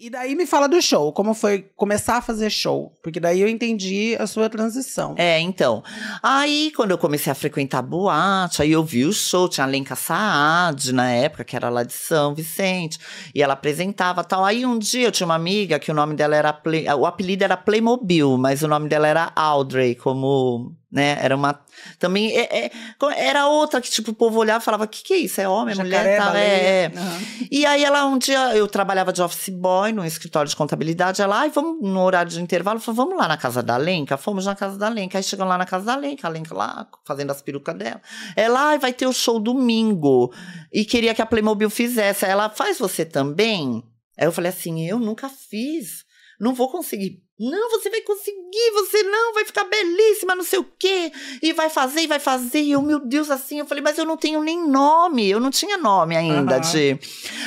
E daí me fala do show, como foi começar a fazer show, porque daí eu entendi a sua transição. É, então. Aí quando eu comecei a frequentar boate, aí eu vi o show, tinha a Lenka Saad na época, que era lá de São Vicente, e ela apresentava tal. Aí um dia eu tinha uma amiga que o nome dela era Play, o apelido era Playmobil, mas o nome dela era Audrey, como né? Era uma. Também é, é, era outra que, tipo, o povo olhava e falava: o que, que é isso? É homem, é Jacaré, mulher? é, uhum. E aí ela um dia eu trabalhava de office boy num escritório de contabilidade. Ela, ai, vamos no horário de intervalo, falou, vamos lá na casa da Lenca, fomos na casa da Lenca. Aí chegamos lá na casa da Lenca, a Lenca lá, fazendo as perucas dela. Ela, ai, vai ter o show domingo. E queria que a Playmobil fizesse. Aí ela, faz você também? Aí eu falei assim, eu nunca fiz, não vou conseguir não, você vai conseguir, você não, vai ficar belíssima, não sei o quê. E vai fazer, e vai fazer. E eu, meu Deus, assim, eu falei, mas eu não tenho nem nome. Eu não tinha nome ainda, uhum. de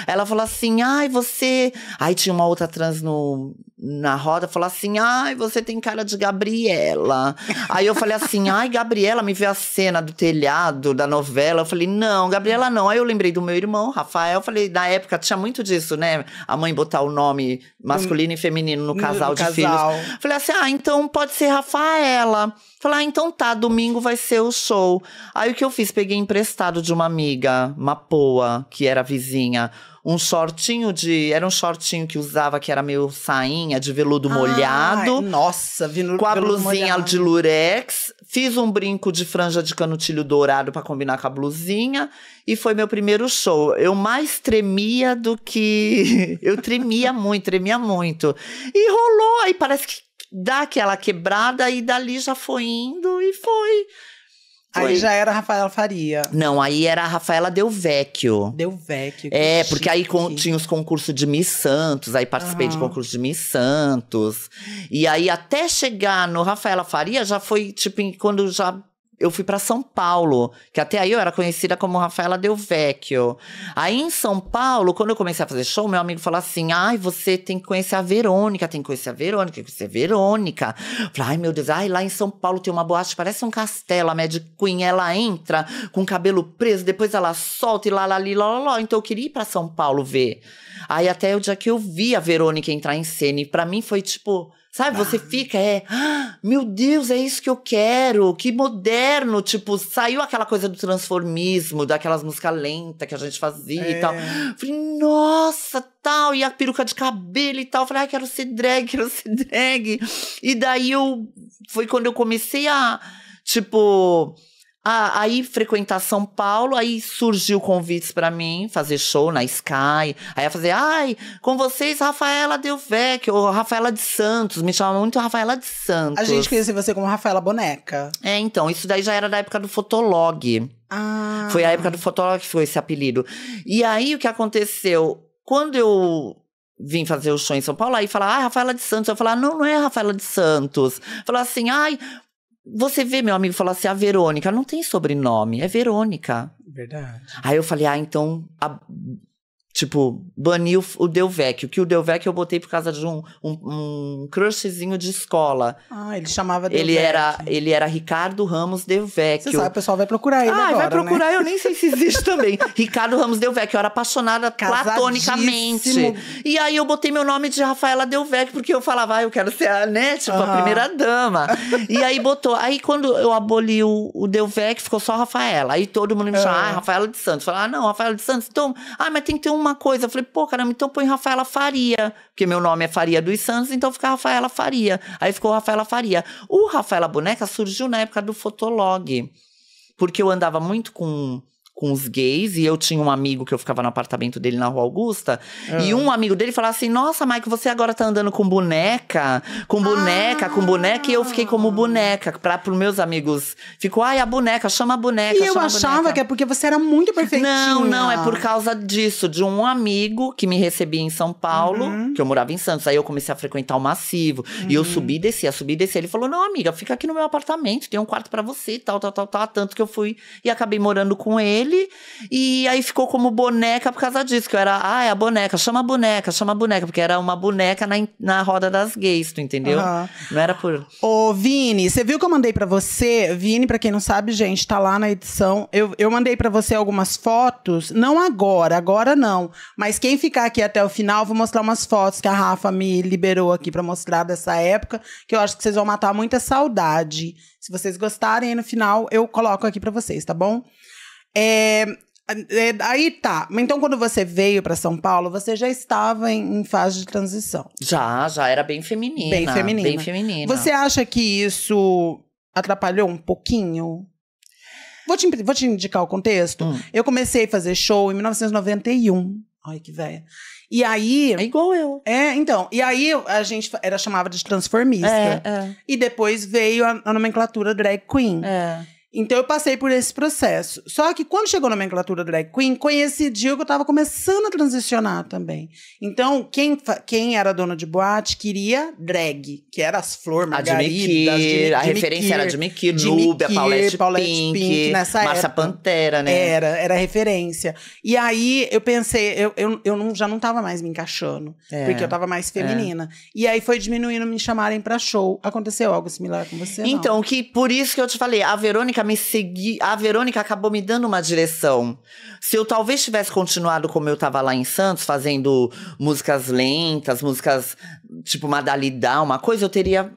Ela falou assim, ai, você. Aí tinha uma outra trans no, na roda falou assim: ai, você tem cara de Gabriela. Aí eu falei assim: ai, Gabriela, me vê a cena do telhado da novela. Eu falei: não, Gabriela não. Aí eu lembrei do meu irmão, Rafael. Eu falei: na época tinha muito disso, né? A mãe botar o nome masculino e feminino no casal no de casal. filhos. Falei assim: ah, então pode ser Rafaela. Falei, ah, então tá, domingo vai ser o show. Aí o que eu fiz? Peguei emprestado de uma amiga, uma poa, que era vizinha, um shortinho de. Era um shortinho que usava, que era meio sainha, de veludo molhado. Nossa, Com a blusinha molhado. de lurex. Fiz um brinco de franja de canutilho dourado para combinar com a blusinha. E foi meu primeiro show. Eu mais tremia do que. Eu tremia muito, tremia muito. E rolou, aí parece que dá aquela quebrada e dali já foi indo e foi. Aí já era a Rafaela Faria. Não, aí era a Rafaela Deu Vecchio. É, porque aí tinha os concursos de Miss Santos, aí participei de concurso de Miss Santos. E aí até chegar no Rafaela Faria já foi tipo quando já eu fui para São Paulo, que até aí eu era conhecida como Rafaela Del Vecchio. Aí em São Paulo, quando eu comecei a fazer show, meu amigo falou assim: ai, você tem que conhecer a Verônica, tem que conhecer a Verônica, tem que conhecer a Verônica. Eu falei, ai meu Deus, ai, lá em São Paulo tem uma boate, parece um castelo, a Mad Queen, ela entra com o cabelo preso, depois ela solta e lá, lá, ali, lá, lá, lá. Então eu queria ir pra São Paulo ver. Aí até o dia que eu vi a Verônica entrar em cena, e pra mim foi tipo Sabe, você tá. fica, é, ah, meu Deus, é isso que eu quero, que moderno, tipo, saiu aquela coisa do transformismo, daquelas músicas lentas que a gente fazia é. e tal. Falei, nossa, tal, e a peruca de cabelo e tal. Falei, ah, quero ser drag, quero ser drag. E daí eu, foi quando eu comecei a, tipo, ah, aí frequentar São Paulo, aí surgiu convites para mim fazer show na Sky. Aí eu fazer, ai, com vocês, Rafaela Delvec, ou Rafaela de Santos. Me chama muito Rafaela de Santos. A gente conhecia você como Rafaela Boneca. É, então, isso daí já era da época do Fotolog. Ah. Foi a época do Fotolog que foi esse apelido. E aí o que aconteceu? Quando eu vim fazer o show em São Paulo, aí falar, ai, Rafaela de Santos. Eu falar, ah, não, não é Rafaela de Santos. Falar assim, ai, você vê, meu amigo falar assim: a ah, Verônica não tem sobrenome, é Verônica. Verdade. Aí eu falei: ah, então a Tipo, baniu o Delvec. O que o Delvec eu botei por causa de um, um, um crushzinho de escola. Ah, ele chamava Delvec. Ele era, ele era Ricardo Ramos Delvec. Você sabe, o pessoal vai procurar ele ah, agora, vai né? procurar, né? eu nem sei se existe também. Ricardo Ramos Delvec, eu era apaixonada platonicamente. E aí eu botei meu nome de Rafaela Delvec, porque eu falava, ah, eu quero ser a, né, tipo, uhum. a primeira dama. e aí botou. Aí quando eu aboli o, o Delvec, ficou só Rafaela. Aí todo mundo me é. chamava uhum. ah, Rafaela de Santos. falava ah, não, Rafaela de Santos. Então, ah, mas tem que ter um uma coisa. Eu falei, pô, caramba, então põe Rafaela Faria, porque meu nome é Faria dos Santos, então fica Rafaela Faria. Aí ficou Rafaela Faria. O Rafaela Boneca surgiu na época do Fotolog, porque eu andava muito com com os gays e eu tinha um amigo que eu ficava no apartamento dele na Rua Augusta e ah. um amigo dele falava assim: "Nossa, Mike, você agora tá andando com boneca, com boneca, ah. com boneca" e eu fiquei como ah. boneca para pros meus amigos. Ficou: "Ai, a boneca, chama a boneca, E eu achava boneca. que é porque você era muito perfeitinha. Não, não, é por causa disso, de um amigo que me recebia em São Paulo, uhum. que eu morava em Santos. Aí eu comecei a frequentar o Massivo uhum. e eu uhum. subi e descia, subi e descia. Ele falou: "Não, amiga, fica aqui no meu apartamento, tem um quarto para você, tal, tal, tal, tal". Tanto que eu fui e acabei morando com ele dele. E aí ficou como boneca por causa disso, que eu era, ah, é a boneca, chama a boneca, chama a boneca, porque era uma boneca na, na roda das gays, tu entendeu? Uhum. Não era por. Ô, Vini, você viu que eu mandei para você? Vini, para quem não sabe, gente, tá lá na edição. Eu, eu mandei para você algumas fotos, não agora, agora não. Mas quem ficar aqui até o final, vou mostrar umas fotos que a Rafa me liberou aqui para mostrar dessa época, que eu acho que vocês vão matar muita saudade. Se vocês gostarem, no final eu coloco aqui para vocês, tá bom? É, é, aí tá. Então, quando você veio para São Paulo, você já estava em, em, fase de transição. Já, já era bem feminina. Bem feminina. Bem feminina. Você acha que isso atrapalhou um pouquinho? Vou te, vou te indicar o contexto. Hum. Eu comecei a fazer show em 1991. Ai, que velha. E aí. É igual eu. É, então. E aí a gente era chamava de transformista. É, é. E depois veio a, a nomenclatura drag queen. É. Então eu passei por esse processo. Só que quando chegou na nomenclatura drag queen, coincidiu que eu estava começando a transicionar também. Então, quem, quem era dona de boate queria drag, que era as flor margaridas. a referência era a Núbia, Paulette, Paulette Pink, Pink nessa Massa Pantera, né? Era, era referência. E aí eu pensei, eu, eu, eu não, já não estava mais me encaixando, é, porque eu estava mais é. feminina. É. E aí foi diminuindo me chamarem para show. Aconteceu algo similar com você? Então, não. que por isso que eu te falei, a Verônica Verônica me seguir. A Verônica acabou me dando uma direção. Se eu talvez tivesse continuado como eu estava lá em Santos, fazendo músicas lentas, músicas tipo uma Dalida uma coisa, eu teria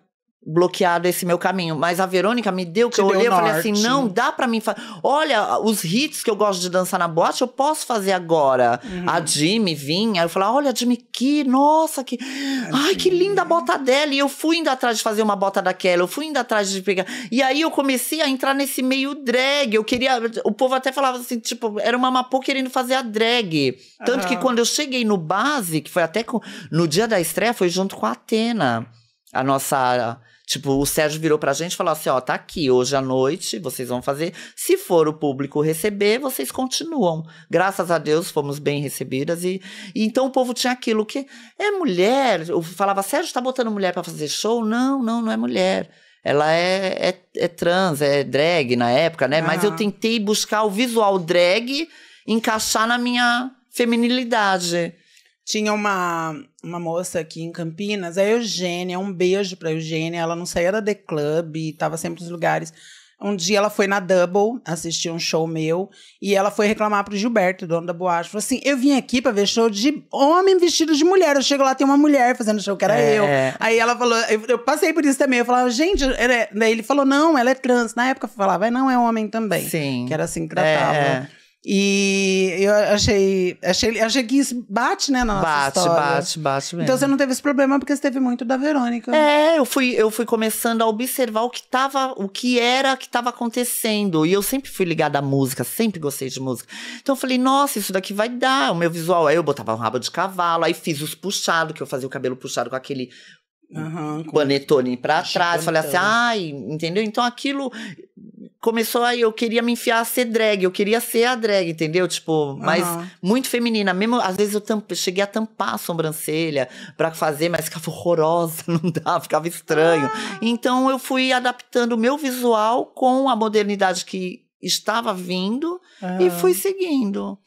bloqueado esse meu caminho. Mas a Verônica me deu que Te eu olhei e falei assim: não dá para mim fazer. Olha, os hits que eu gosto de dançar na boate, eu posso fazer agora. Uhum. A Jimmy vinha, eu falei, olha, Jimmy que, nossa, que. Ah, ai, Jimmy. que linda a bota dela. E eu fui indo atrás de fazer uma bota daquela, eu fui indo atrás de pegar. E aí eu comecei a entrar nesse meio drag. Eu queria. O povo até falava assim: tipo, era uma mapô querendo fazer a drag. Tanto uhum. que quando eu cheguei no base, que foi até com... no dia da estreia, foi junto com a Atena. A nossa Tipo, o Sérgio virou pra gente e falou assim: ó, tá aqui, hoje à noite vocês vão fazer. Se for o público receber, vocês continuam. Graças a Deus fomos bem recebidas. E, e então o povo tinha aquilo que é mulher. Eu falava: Sérgio, tá botando mulher para fazer show? Não, não, não é mulher ela é, é, é, trans, é drag na época, né? Uhum. Mas eu ah. tentei buscar o visual drag encaixar na minha feminilidade. Tinha uma, uma moça aqui em Campinas, a Eugênia, um beijo pra Eugênia. Ela não saía da The Club, estava sempre nos lugares. Um dia ela foi na Double assistir um show meu e ela foi reclamar pro Gilberto, dono da boate. Falou assim: Eu vim aqui pra ver show de homem vestido de mulher. Eu chego lá, tem uma mulher fazendo show, que era é. eu. É. Aí ela falou: eu, eu, passei por isso também. Eu falava, gente, é... daí ele falou: Não, ela é trans. Na época eu falava: Não, é homem também. Sim. Que era assim que tratava. É. é. E eu achei, achei, achei que isso bate, né, na nossa bate, história. Bate, bate, mesmo. Então você não teve esse problema porque você teve muito da Verônica. É, eu fui, eu fui começando a observar o que tava, o que era que tava acontecendo. E eu sempre fui ligada à música, sempre gostei de música. Então eu falei, nossa, isso daqui vai dar, o meu visual. Aí eu botava um rabo de cavalo, aí fiz os puxados, que eu fazia o cabelo puxado com aquele uhum, panetone pra trás. Falei assim, ai, entendeu? Então aquilo começou aí, eu queria me enfiar a ser drag, eu queria ser a drag, entendeu? Tipo, mas uhum. muito feminina. Mesmo, às vezes eu tampo, cheguei a tampar a sobrancelha para fazer, mas ficava horrorosa, não dava, ficava estranho. Ah. Então eu fui adaptando o meu visual com a modernidade que estava vindo uhum. e fui ah. seguindo.